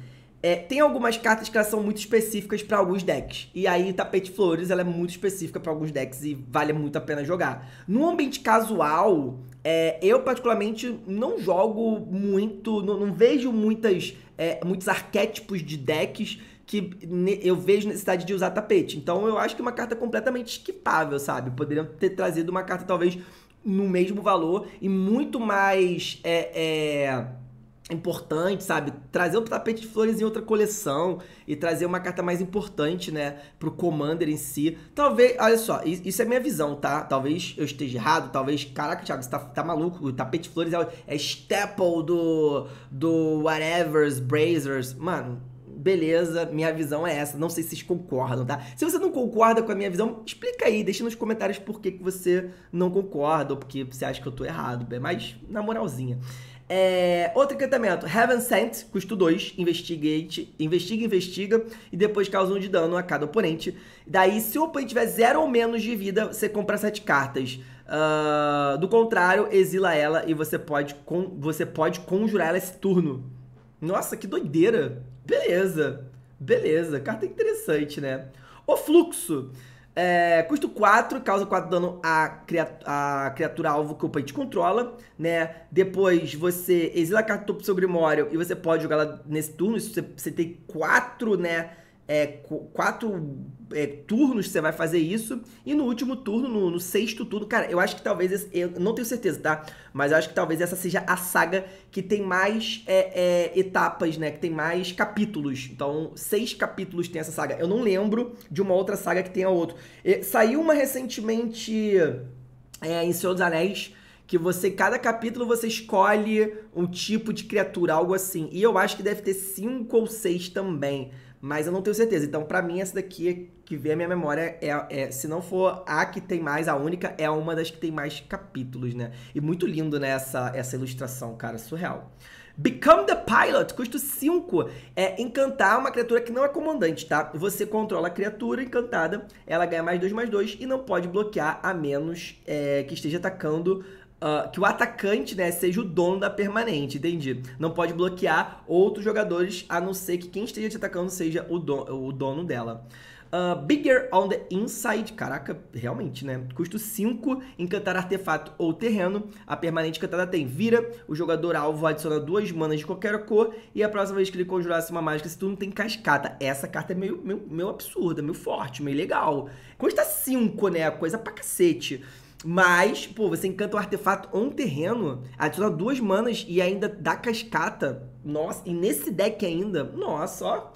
Speaker 1: é, tem algumas cartas que elas são muito específicas para alguns decks. E aí, Tapete Flores, ela é muito específica para alguns decks e vale muito a pena jogar. No ambiente casual, é, eu particularmente não jogo muito, não, não vejo muitas, é, muitos arquétipos de decks que eu vejo necessidade de usar tapete. Então eu acho que é uma carta completamente esquipável, sabe? Poderiam ter trazido uma carta talvez no mesmo valor e muito mais é, é, importante, sabe? Trazer um tapete de flores em outra coleção e trazer uma carta mais importante, né, pro Commander em si. Talvez, olha só, isso é minha visão, tá? Talvez eu esteja errado, talvez, caraca, Thiago, você tá, tá maluco, o tapete de flores é, é staple do, do whatever's, brazers, mano... Beleza, minha visão é essa. Não sei se vocês concordam, tá? Se você não concorda com a minha visão, explica aí, deixa nos comentários por que, que você não concorda ou porque você acha que eu tô errado, mas na moralzinha. É, outro encantamento, Heaven Sent, custo 2, Investigate, investiga, investiga e depois causa um de dano a cada oponente. Daí, se o oponente tiver zero ou menos de vida, você compra sete cartas. Uh, do contrário, exila ela e você pode, con você pode conjurar ela esse turno. Nossa, que doideira! Beleza, beleza, carta interessante, né? O fluxo. É, custo 4, causa 4 dano à, criatura, à criatura alvo que o oponente controla, né? Depois você exila a carta do seu grimório e você pode jogar ela nesse turno. Isso você, você tem 4, né? é, quatro é, turnos você vai fazer isso. E no último turno, no, no sexto turno, cara, eu acho que talvez. Esse, eu não tenho certeza, tá? Mas eu acho que talvez essa seja a saga que tem mais é, é, etapas, né? Que tem mais capítulos. Então, seis capítulos tem essa saga. Eu não lembro de uma outra saga que tenha outro. E, saiu uma recentemente é, em Senhor dos Anéis que você, cada capítulo, você escolhe um tipo de criatura, algo assim. E eu acho que deve ter cinco ou seis também mas eu não tenho certeza. Então, para mim, essa daqui é que vem a minha memória é, é, se não for a que tem mais, a única, é uma das que tem mais capítulos, né? E muito lindo, né, essa, essa ilustração, cara, surreal. Become the Pilot, custo 5. É encantar uma criatura que não é comandante, tá? Você controla a criatura encantada, ela ganha mais 2 mais 2 e não pode bloquear a menos é, que esteja atacando Uh, que o atacante né, seja o dono da permanente, entendi. Não pode bloquear outros jogadores, a não ser que quem esteja te atacando seja o, o dono dela. Uh, bigger on the Inside, caraca, realmente, né? Custo 5, encantar artefato ou terreno. A permanente encantada tem vira, o jogador alvo adiciona duas manas de qualquer cor e a próxima vez que ele conjurasse uma mágica, se tu não tem cascata. Essa carta é meio, meio, meio absurda, meio forte, meio legal. Custa 5, né? Coisa pra cacete. Mas, pô, você encanta um artefato ou um terreno, adiciona duas manas e ainda dá cascata. Nossa, e nesse deck ainda, nossa, ó.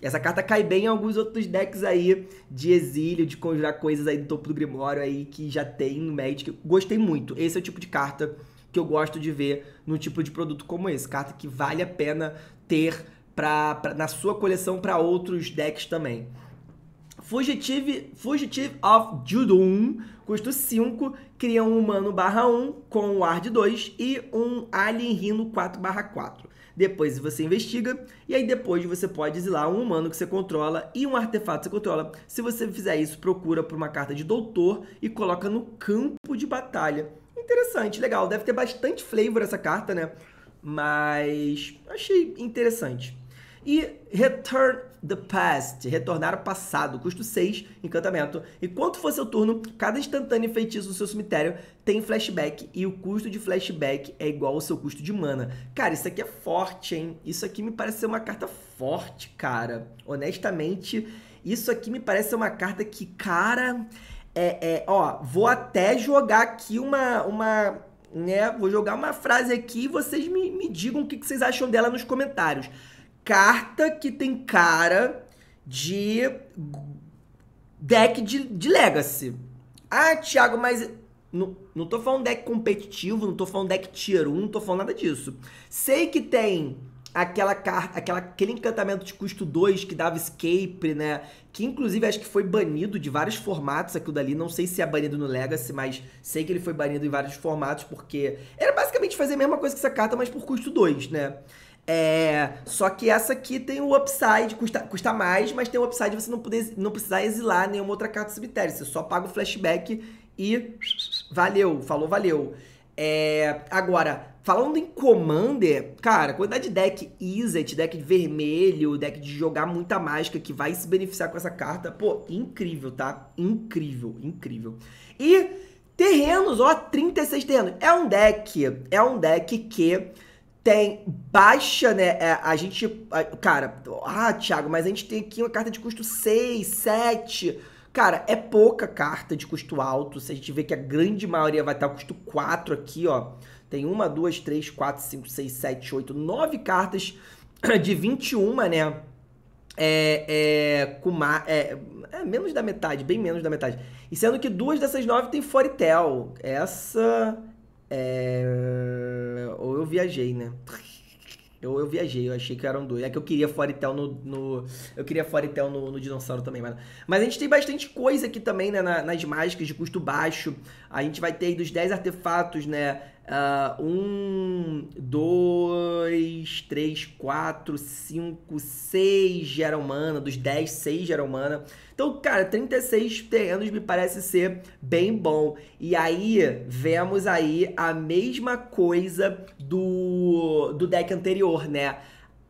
Speaker 1: Essa carta cai bem em alguns outros decks aí de exílio, de conjurar coisas aí do topo do Grimório aí que já tem no Magic. Gostei muito. Esse é o tipo de carta que eu gosto de ver no tipo de produto como esse. Carta que vale a pena ter pra, pra na sua coleção para outros decks também. Fugitive, Fugitive of Judum, custo 5, cria um humano barra 1 com um ar de 2 e um alien rino 4 barra 4. Depois você investiga e aí depois você pode exilar um humano que você controla e um artefato que você controla. Se você fizer isso, procura por uma carta de doutor e coloca no campo de batalha. Interessante, legal. Deve ter bastante flavor essa carta, né? Mas achei interessante. E Return the past, retornar ao passado, custo 6, encantamento. Enquanto for seu turno, cada instantâneo feitiço do seu cemitério tem flashback e o custo de flashback é igual ao seu custo de mana. Cara, isso aqui é forte, hein? Isso aqui me parece ser uma carta forte, cara. Honestamente, isso aqui me parece ser uma carta que, cara, é, é, ó, vou até jogar aqui uma, uma, né, vou jogar uma frase aqui e vocês me, me digam o que, que vocês acham dela nos comentários carta que tem cara de deck de, de Legacy. Ah, Thiago, mas não, não tô falando deck competitivo, não tô falando deck tier 1, não tô falando nada disso. Sei que tem aquela carta, aquela, aquele encantamento de custo 2 que dava escape, né? Que inclusive acho que foi banido de vários formatos aquilo dali. Não sei se é banido no Legacy, mas sei que ele foi banido em vários formatos porque era basicamente fazer a mesma coisa que essa carta, mas por custo 2, né? É, só que essa aqui tem o upside, custa, custa mais, mas tem o upside de você não, poder, não precisar exilar nenhuma outra carta do cemitério. Você só paga o flashback e valeu, falou valeu. É, agora, falando em Commander, cara, quantidade de deck Izzet, deck vermelho, deck de jogar muita mágica que vai se beneficiar com essa carta, pô, incrível, tá? Incrível, incrível. E terrenos, ó, 36 terrenos. É um deck, é um deck que tem baixa, né? É, a gente. cara, ah, Thiago, mas a gente tem aqui uma carta de custo 6, 7. Cara, é pouca carta de custo alto. Se a gente vê que a grande maioria vai estar custo 4 aqui, ó. Tem uma, duas, três, quatro, cinco, seis, sete, oito, nove cartas de 21, né? É, é, com ma é, é, menos da metade, bem menos da metade. E sendo que duas dessas nove tem Foretel. Essa é... Ou eu viajei, né? Eu, eu viajei, eu achei que eram dois. É que eu queria Foritel no, no. Eu queria Foritel no, no Dinossauro também, mas. Mas a gente tem bastante coisa aqui também, né? nas mágicas de custo baixo. A gente vai ter aí dos 10 artefatos, né? Uh, um, dois, três, quatro, cinco, seis gera humana, dos dez seis gera humana. Então, cara, 36 terrenos me parece ser bem bom. E aí, vemos aí a mesma coisa do, do deck anterior, né?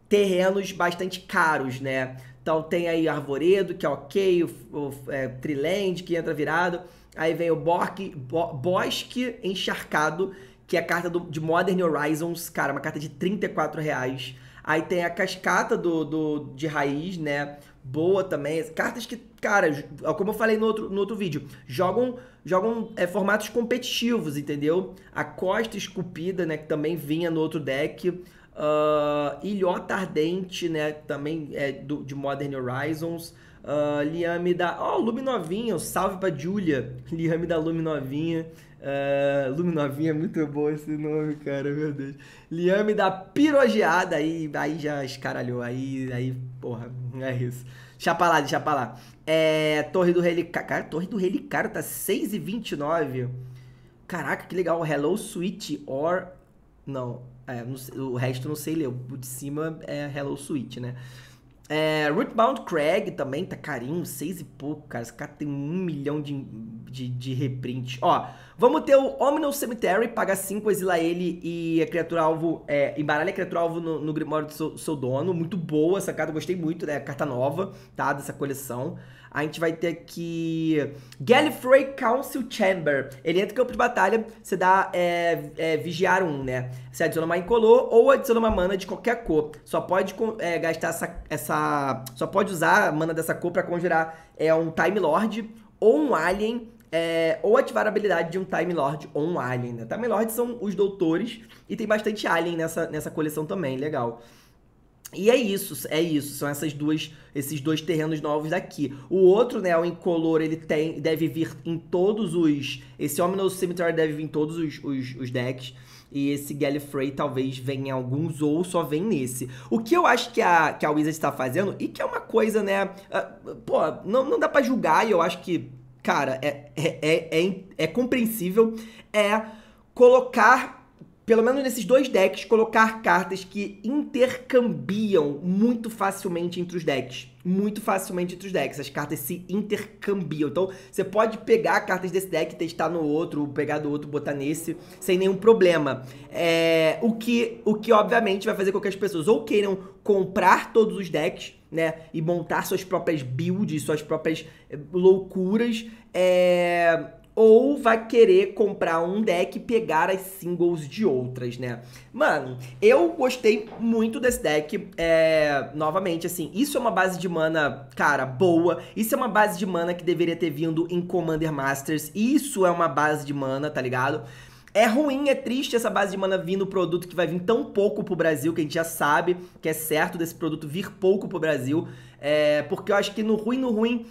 Speaker 1: Terrenos bastante caros, né? Então tem aí Arvoredo, que é ok, o, o é, Triland, que entra virado. Aí vem o Bosque bo, Bosque Encharcado, que é a carta do, de Modern Horizons, cara, uma carta de 34 reais. Aí tem a cascata do, do, de raiz, né? Boa também. Cartas que, cara, é como eu falei no outro, no outro vídeo, jogam jogam é, formatos competitivos, entendeu? A Costa Esculpida, né? Que também vinha no outro deck. Uh, Ilhota Ardente, né? Também é do, de Modern Horizons. Uh, ah, Liame da. Ó, oh, Lume Novinha, um salve pra Julia. Liame da Lume Novinha. Uh, Lume Novinha é muito bom esse nome, cara, meu Deus. Liame da Pirogeada, aí, aí já escaralhou, aí, aí, porra, é isso. Deixa pra lá, deixa pra lá. É, Torre do Relicário. Cara, Torre do Relicário tá 29 Caraca, que legal. Hello, Sweet or. Não, é, não sei, o resto não sei ler. O de cima é Hello, Sweet, né? É, Rootbound Craig também tá carinho, seis e pouco, cara. Esse cara tem um milhão de, de, de reprint. Ó, vamos ter o Omnil Cemetery, paga 5, exila ele e a criatura-alvo, é, embaralha a criatura-alvo no, no Grimório do seu, seu, dono. Muito boa essa carta, gostei muito, né? Carta nova, tá? Dessa coleção. A gente vai ter aqui Gallifrey Council Chamber. Ele entra no campo de batalha, você dá é, é, vigiar um, né? Você adiciona uma incolor ou adiciona uma mana de qualquer cor. Só pode é, gastar essa, essa... Só pode usar a mana dessa cor para conjurar é, um Time Lord ou um Alien é, ou ativar a habilidade de um Time Lord ou um Alien, né? Time Lord são os doutores e tem bastante Alien nessa, nessa coleção também, legal. E é isso, é isso, são essas duas, esses dois terrenos novos aqui. O outro, né, o incolor, ele tem, deve vir em todos os, esse Ominoso Cemetery deve vir em todos os, os, os decks, e esse Gallifrey talvez venha em alguns ou só vem nesse. O que eu acho que a, que a Wizard está fazendo, e que é uma coisa, né, uh, pô, não, não dá para julgar, e eu acho que, cara, é, é, é, é, é compreensível, é colocar pelo menos nesses dois decks, colocar cartas que intercambiam muito facilmente entre os decks. Muito facilmente entre os decks. As cartas se intercambiam. Então, você pode pegar cartas desse deck, testar no outro, pegar do outro, botar nesse, sem nenhum problema. É, o, que, o que, obviamente, vai fazer com que as pessoas ou queiram comprar todos os decks, né? E montar suas próprias builds, suas próprias eh, loucuras. É ou vai querer comprar um deck e pegar as singles de outras, né? Mano, eu gostei muito desse deck. É, novamente, assim, isso é uma base de mana, cara, boa. Isso é uma base de mana que deveria ter vindo em Commander Masters. Isso é uma base de mana, tá ligado? É ruim, é triste essa base de mana vir no produto que vai vir tão pouco pro Brasil, que a gente já sabe que é certo desse produto vir pouco pro Brasil. É, porque eu acho que no ruim, no ruim,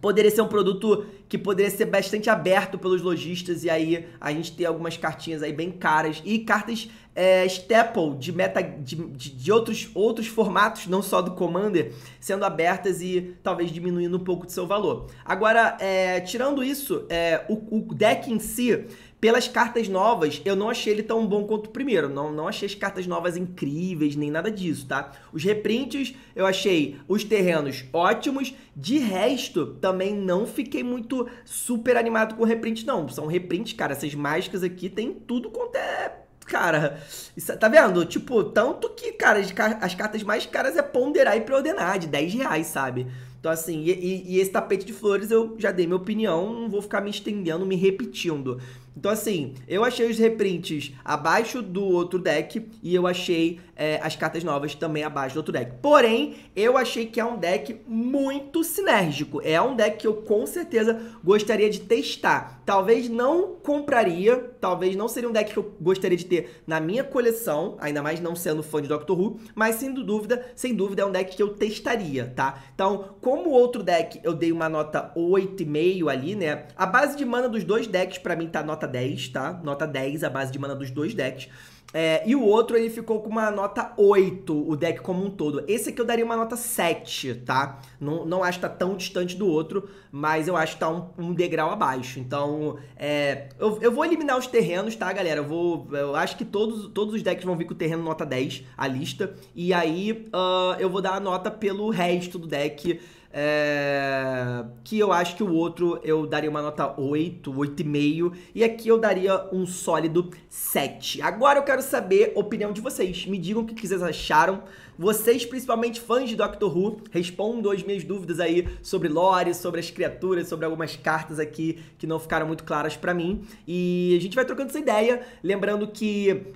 Speaker 1: poderia ser um produto que poderia ser bastante aberto pelos lojistas e aí a gente tem algumas cartinhas aí bem caras e cartas é, staple de meta de, de, de, outros, outros formatos não só do commander sendo abertas e talvez diminuindo um pouco de seu valor agora é, tirando isso é, o, o deck em si pelas cartas novas, eu não achei ele tão bom quanto o primeiro. Não, não achei as cartas novas incríveis, nem nada disso, tá? Os reprints, eu achei os terrenos ótimos. De resto, também não fiquei muito super animado com reprint, não. São reprints, cara. Essas mágicas aqui tem tudo quanto é cara, isso, é, tá vendo? Tipo, tanto que, cara, as, as, cartas mais caras é ponderar e preordenar, de 10 reais, sabe? Então, assim, e, e, e esse tapete de flores eu já dei minha opinião, não vou ficar me estendendo, me repetindo. Então, assim, eu achei os reprints abaixo do outro deck e eu achei é, as cartas novas também abaixo do outro deck. Porém, eu achei que é um deck muito sinérgico. É um deck que eu com certeza gostaria de testar. Talvez não compraria, talvez não seria um deck que eu gostaria de ter na minha coleção, ainda mais não sendo fã de Doctor Who, mas sem dúvida, sem dúvida é um deck que eu testaria, tá? Então, como outro deck eu dei uma nota 8,5 ali, né? A base de mana dos dois decks para mim tá nota 10, tá? Nota 10, a base de mana dos dois decks. É, e o outro ele ficou com uma nota 8, o deck como um todo. Esse aqui eu daria uma nota 7, tá? Não, não acho que tá tão distante do outro, mas eu acho que tá um, um degrau abaixo. Então, é, eu, eu vou eliminar os terrenos, tá, galera? Eu, vou, eu acho que todos, todos os decks vão vir com o terreno nota 10, a lista. E aí uh, eu vou dar a nota pelo resto do deck. É... Que eu acho que o outro eu daria uma nota 8, 8,5. E aqui eu daria um sólido 7. Agora eu quero saber a opinião de vocês. Me digam o que vocês acharam. Vocês, principalmente fãs de Doctor Who, respondam as minhas dúvidas aí sobre lore, sobre as criaturas, sobre algumas cartas aqui que não ficaram muito claras para mim. E a gente vai trocando essa ideia. Lembrando que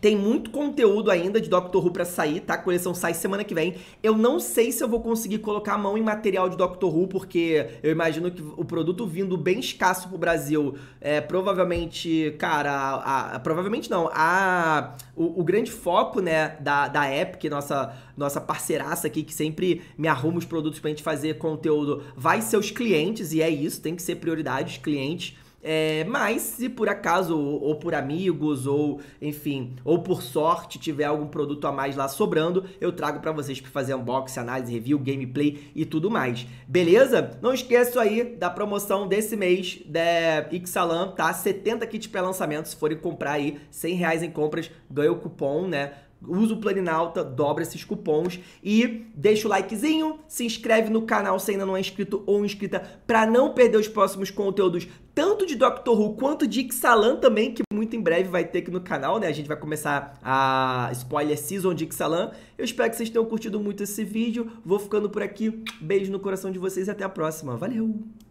Speaker 1: tem muito conteúdo ainda de Doctor Who para sair, tá? A coleção sai semana que vem. Eu não sei se eu vou conseguir colocar a mão em material de Doctor Who, porque eu imagino que o produto vindo bem escasso pro Brasil, é, provavelmente, cara, a, a, provavelmente não. A, o, o, grande foco, né, da, da Epic, nossa, nossa parceiraça aqui, que sempre me arruma os produtos pra gente fazer conteúdo, vai ser os clientes, e é isso, tem que ser prioridade, os clientes. É, mas se por acaso, ou, ou, por amigos, ou enfim, ou por sorte tiver algum produto a mais lá sobrando, eu trago para vocês para fazer unboxing, análise, review, gameplay e tudo mais. Beleza? Não esqueça aí da promoção desse mês da Ixalan, tá? 70 kits pré-lançamento, se forem comprar aí, 100 reais em compras, ganha o cupom, né? usa o Planinalta, dobra esses cupons e deixa o likezinho, se inscreve no canal se ainda não é inscrito ou inscrita para não perder os próximos conteúdos, tanto de Doctor Who quanto de Ixalan também, que muito em breve vai ter aqui no canal, né? A gente vai começar a spoiler season de Ixalan. Eu espero que vocês tenham curtido muito esse vídeo. Vou ficando por aqui. Beijo no coração de vocês e até a próxima. Valeu!